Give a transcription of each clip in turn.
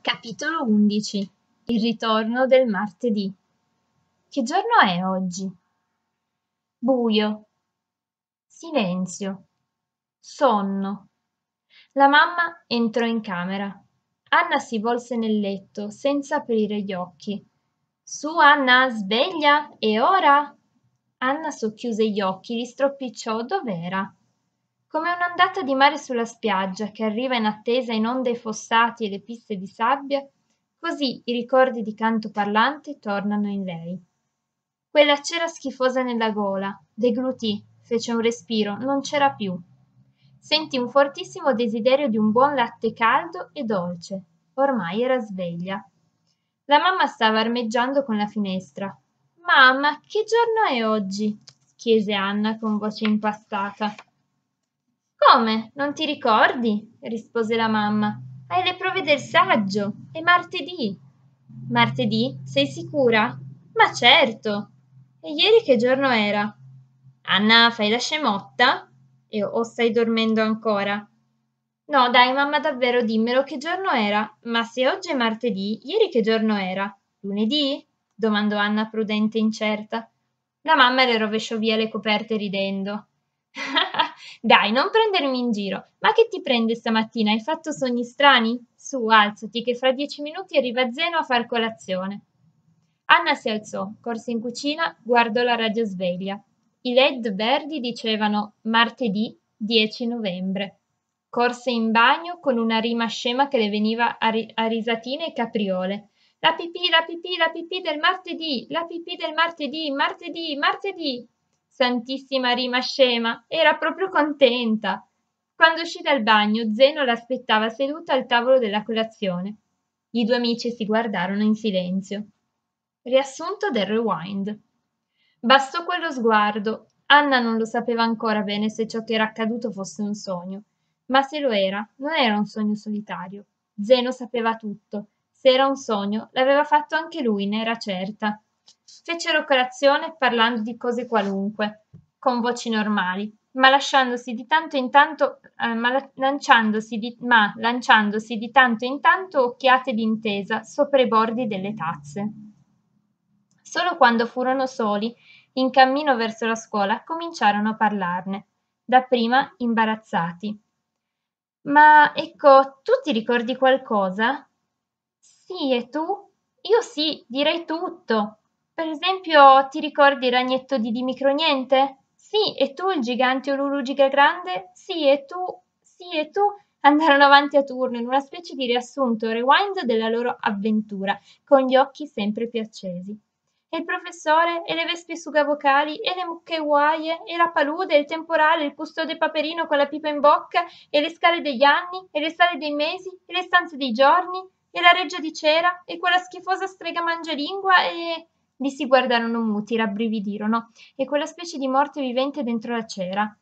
Capitolo 11 Il ritorno del martedì Che giorno è oggi? Buio. Silenzio. Sonno. La mamma entrò in camera. Anna si volse nel letto senza aprire gli occhi. Su, Anna, sveglia! È ora! Anna socchiuse gli occhi, li stropicciò dov'era come un'ondata di mare sulla spiaggia che arriva in attesa in onde ai fossati e le piste di sabbia, così i ricordi di canto parlante tornano in lei. Quella cera schifosa nella gola, deglutì, fece un respiro, non c'era più. Sentì un fortissimo desiderio di un buon latte caldo e dolce. Ormai era sveglia. La mamma stava armeggiando con la finestra. Mamma, che giorno è oggi? chiese Anna con voce impastata come non ti ricordi rispose la mamma hai le prove del saggio è martedì martedì sei sicura ma certo e ieri che giorno era anna fai la scemotta e o stai dormendo ancora no dai mamma davvero dimmelo che giorno era ma se oggi è martedì ieri che giorno era lunedì domandò anna prudente e incerta la mamma le rovesciò via le coperte ridendo Dai, non prendermi in giro. Ma che ti prende stamattina? Hai fatto sogni strani? Su, alzati, che fra dieci minuti arriva Zeno a far colazione. Anna si alzò, corse in cucina, guardò la radio sveglia. I led verdi dicevano martedì 10 novembre. Corse in bagno con una rima scema che le veniva a, ri- a risatine e capriole. La pipì, la pipì, la pipì del martedì, la pipì del martedì, martedì, martedì. Santissima rima scema, era proprio contenta. Quando uscì dal bagno, Zeno l'aspettava seduta al tavolo della colazione. I due amici si guardarono in silenzio. Riassunto del rewind. Bastò quello sguardo. Anna non lo sapeva ancora bene se ciò che era accaduto fosse un sogno, ma se lo era, non era un sogno solitario. Zeno sapeva tutto. Se era un sogno, l'aveva fatto anche lui, ne era certa. Fecero colazione parlando di cose qualunque, con voci normali, ma lasciandosi di tanto in tanto, eh, ma, lanciandosi di, ma lanciandosi di tanto in tanto occhiate d'intesa sopra i bordi delle tazze. Solo quando furono soli, in cammino verso la scuola, cominciarono a parlarne, dapprima imbarazzati. Ma ecco, tu ti ricordi qualcosa? Sì, e tu? Io sì, direi tutto. Per esempio, ti ricordi il Ragnetto di Dimicro Niente? Sì, e tu il gigante Ululu Grande? Sì, e tu? Sì, e tu? Andarono avanti a turno in una specie di riassunto rewind della loro avventura, con gli occhi sempre più accesi. E il professore, e le vespe sugavocali, e le mucche guaie, e la palude, e il temporale, il custode paperino con la pipa in bocca, e le scale degli anni, e le sale dei mesi, e le stanze dei giorni, e la reggia di cera, e quella schifosa strega mangialingua, e lì si guardarono muti rabbrividirono e quella specie di morte vivente dentro la cera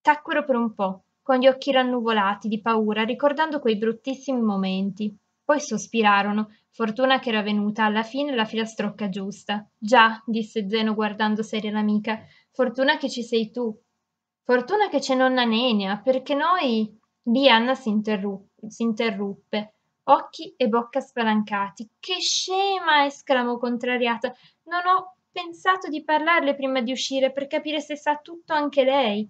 tacquero per un po con gli occhi rannuvolati di paura ricordando quei bruttissimi momenti poi sospirarono fortuna che era venuta alla fine la filastrocca giusta già disse zeno guardando seria l'amica fortuna che ci sei tu fortuna che c'è nonna Nenia, perché noi lì anna interruppe occhi e bocca spalancati. Che scema! esclamò contrariata. Non ho pensato di parlarle prima di uscire per capire se sa tutto anche lei.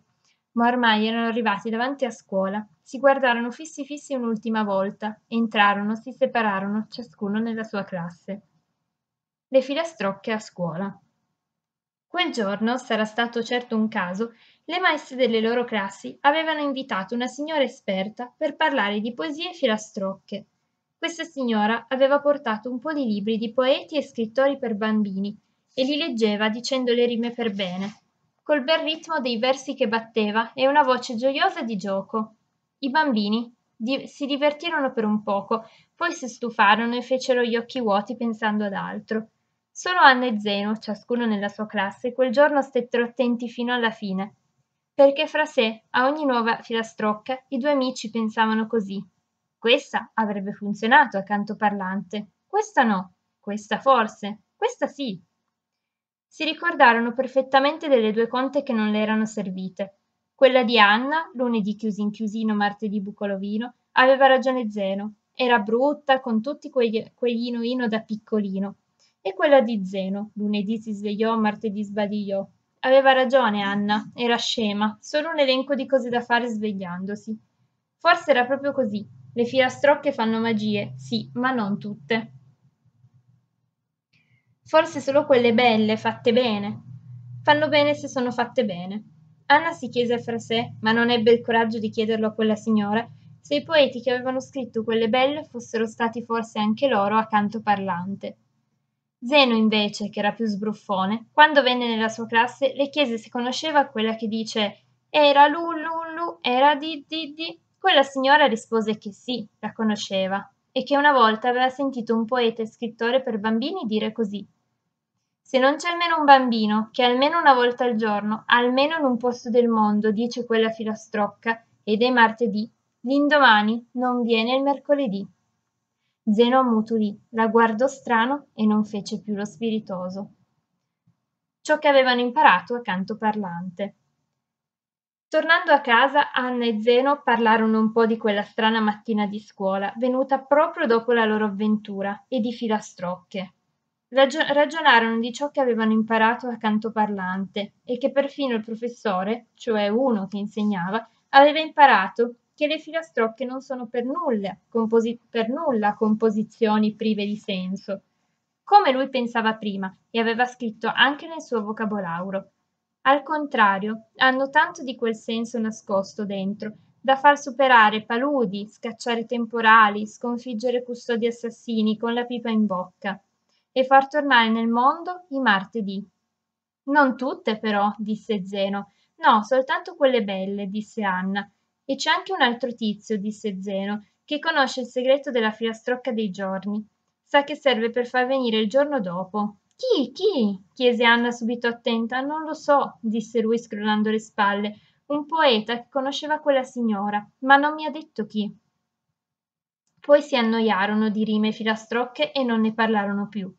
Ma ormai erano arrivati davanti a scuola. Si guardarono fissi fissi un'ultima volta. Entrarono, si separarono, ciascuno nella sua classe. Le filastrocche a scuola. Quel giorno, sarà stato certo un caso, le maestre delle loro classi avevano invitato una signora esperta per parlare di poesie e filastrocche. Questa signora aveva portato un po' di libri di poeti e scrittori per bambini e li leggeva dicendo le rime per bene, col bel ritmo dei versi che batteva e una voce gioiosa di gioco. I bambini di- si divertirono per un poco, poi si stufarono e fecero gli occhi vuoti pensando ad altro. Solo Anna e Zeno, ciascuno nella sua classe, quel giorno stettero attenti fino alla fine, perché fra sé, a ogni nuova filastrocca, i due amici pensavano così. Questa avrebbe funzionato a canto parlante, questa no, questa forse, questa sì. Si ricordarono perfettamente delle due conte che non le erano servite. Quella di Anna, lunedì chiusi in chiusino, martedì bucolovino, aveva ragione Zeno, era brutta con tutti quegli, quegli inoino da piccolino. E quella di Zeno, lunedì si svegliò, martedì sbadigliò. Aveva ragione Anna, era scema, solo un elenco di cose da fare svegliandosi. Forse era proprio così, le filastrocche fanno magie, sì, ma non tutte. Forse solo quelle belle, fatte bene. Fanno bene se sono fatte bene. Anna si chiese fra sé, ma non ebbe il coraggio di chiederlo a quella signora, se i poeti che avevano scritto quelle belle fossero stati forse anche loro a canto parlante. Zeno, invece, che era più sbruffone, quando venne nella sua classe, le chiese se conosceva quella che dice era lululu, era di di di, poi la signora rispose che sì, la conosceva, e che una volta aveva sentito un poeta e scrittore per bambini dire così. Se non c'è almeno un bambino che almeno una volta al giorno, almeno in un posto del mondo, dice quella filastrocca, ed è martedì, l'indomani non viene il mercoledì. Zeno ammutolì, la guardò strano e non fece più lo spiritoso. Ciò che avevano imparato a canto parlante. Tornando a casa, Anna e Zeno parlarono un po' di quella strana mattina di scuola, venuta proprio dopo la loro avventura, e di filastrocche. Ragio- ragionarono di ciò che avevano imparato a canto parlante e che perfino il professore, cioè uno che insegnava, aveva imparato che le filastrocche non sono per nulla, composi- per nulla composizioni prive di senso, come lui pensava prima e aveva scritto anche nel suo vocabolario al contrario hanno tanto di quel senso nascosto dentro da far superare paludi scacciare temporali sconfiggere custodi assassini con la pipa in bocca e far tornare nel mondo i martedì non tutte però disse zeno no soltanto quelle belle disse anna e c'è anche un altro tizio disse zeno che conosce il segreto della filastrocca dei giorni sa che serve per far venire il giorno dopo chi, chi? chiese Anna subito attenta. Non lo so, disse lui scrollando le spalle. Un poeta che conosceva quella signora, ma non mi ha detto chi. Poi si annoiarono di rime e filastrocche e non ne parlarono più.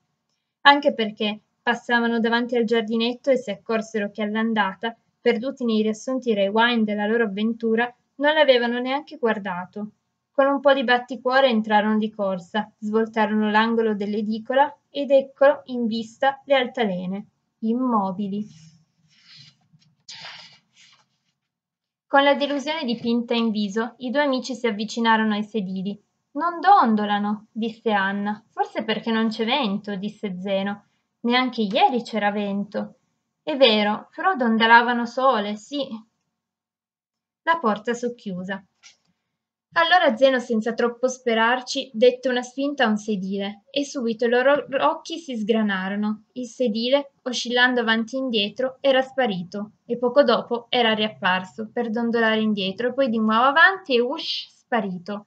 Anche perché passavano davanti al giardinetto e si accorsero che all'andata, perduti nei riassunti rewind della loro avventura, non l'avevano neanche guardato. Con un po' di batticuore entrarono di corsa, svoltarono l'angolo dell'edicola ed eccolo in vista le altalene, immobili. Con la delusione dipinta in viso, i due amici si avvicinarono ai sedili. Non dondolano, disse Anna. Forse perché non c'è vento, disse Zeno. Neanche ieri c'era vento. È vero, però dondolavano sole, sì. La porta socchiusa allora Zeno, senza troppo sperarci, dette una spinta a un sedile e subito i loro occhi si sgranarono. Il sedile, oscillando avanti e indietro, era sparito e poco dopo era riapparso per dondolare indietro e poi di nuovo avanti e ush, sparito.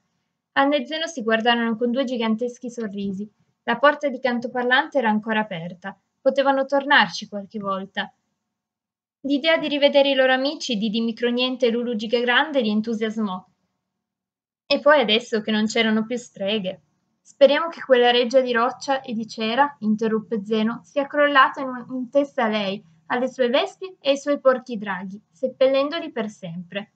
Anna e Zeno si guardarono con due giganteschi sorrisi. La porta di Cantoparlante era ancora aperta. Potevano tornarci qualche volta. L'idea di rivedere i loro amici, Didi Microniente e Lulu Gigagrande, li entusiasmò e poi adesso che non c'erano più streghe. Speriamo che quella reggia di roccia e di cera, interruppe Zeno, sia crollata in, un, in testa a lei, alle sue vesti e ai suoi porchi draghi, seppellendoli per sempre.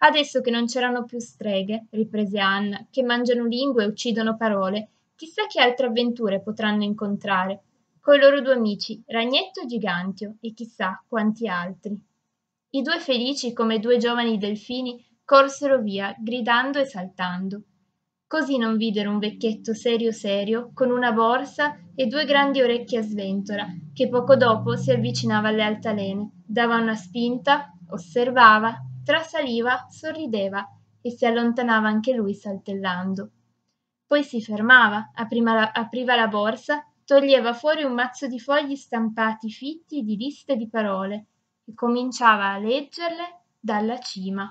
Adesso che non c'erano più streghe, riprese Anna, che mangiano lingue e uccidono parole, chissà che altre avventure potranno incontrare, coi loro due amici, Ragnetto e Gigantio, e chissà quanti altri. I due felici come due giovani delfini corsero via, gridando e saltando. Così non videro un vecchietto serio serio, con una borsa e due grandi orecchie a sventola, che poco dopo si avvicinava alle altalene, dava una spinta, osservava, trasaliva, sorrideva e si allontanava anche lui saltellando. Poi si fermava, la, apriva la borsa, toglieva fuori un mazzo di fogli stampati fitti di liste di parole e cominciava a leggerle dalla cima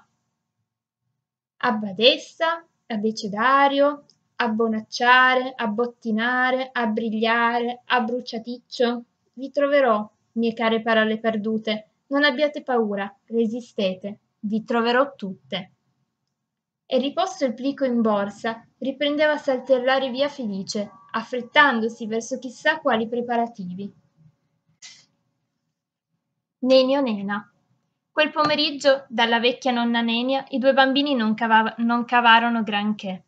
abbadessa, abecedario, abbonacciare, abbottinare, abbrigliare, abbruciaticcio. Vi troverò, mie care parole perdute, non abbiate paura, resistete, vi troverò tutte. E riposto il plico in borsa, riprendeva a saltellare via felice, affrettandosi verso chissà quali preparativi. Nenio Nena Quel pomeriggio, dalla vecchia nonna Nenia, i due bambini non, cava- non cavarono granché.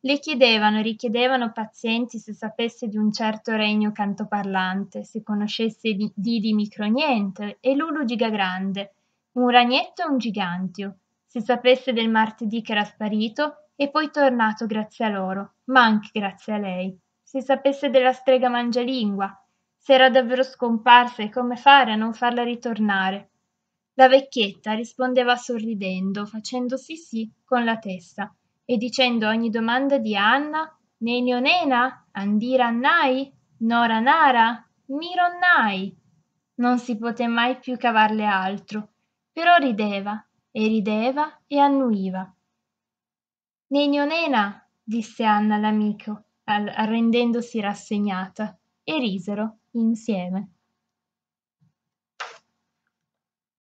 Le chiedevano e richiedevano pazienti se sapesse di un certo regno cantoparlante, se conoscesse Didi Microniente e Lulu Gigagrande, un ragnetto e un gigantio, se sapesse del martedì che era sparito e poi tornato grazie a loro, ma anche grazie a lei, se sapesse della strega mangialingua, se era davvero scomparsa e come fare a non farla ritornare, la vecchietta rispondeva sorridendo facendo sì sì con la testa e dicendo a ogni domanda di anna nenio nena andira annai nora nara mironnai non si poté mai più cavarle altro però rideva e rideva e annuiva nenio nena disse anna all'amico arrendendosi rassegnata e risero insieme